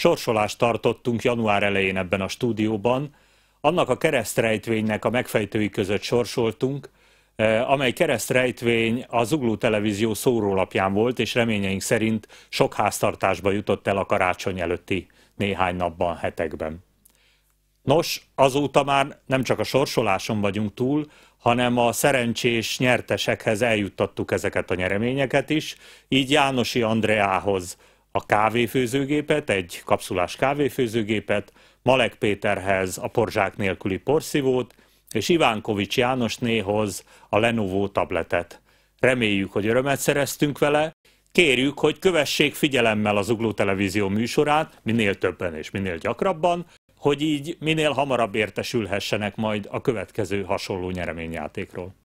Sorsolást tartottunk január elején ebben a stúdióban. Annak a keresztrejtvénynek a megfejtői között sorsoltunk, eh, amely keresztrejtvény a Zugló Televízió szórólapján volt, és reményeink szerint sok háztartásba jutott el a karácsony előtti néhány napban, hetekben. Nos, azóta már nem csak a sorsoláson vagyunk túl, hanem a szerencsés nyertesekhez eljuttattuk ezeket a nyereményeket is, így Jánosi Andreához a kávéfőzőgépet, egy kapszulás kávéfőzőgépet, Malek Péterhez a porzsák nélküli porszívót, és Ivánkovics Jánosnéhoz a Lenovo tabletet. Reméljük, hogy örömet szereztünk vele. Kérjük, hogy kövessék figyelemmel az Ugló Televízió műsorát, minél többen és minél gyakrabban, hogy így minél hamarabb értesülhessenek majd a következő hasonló nyereményjátékról.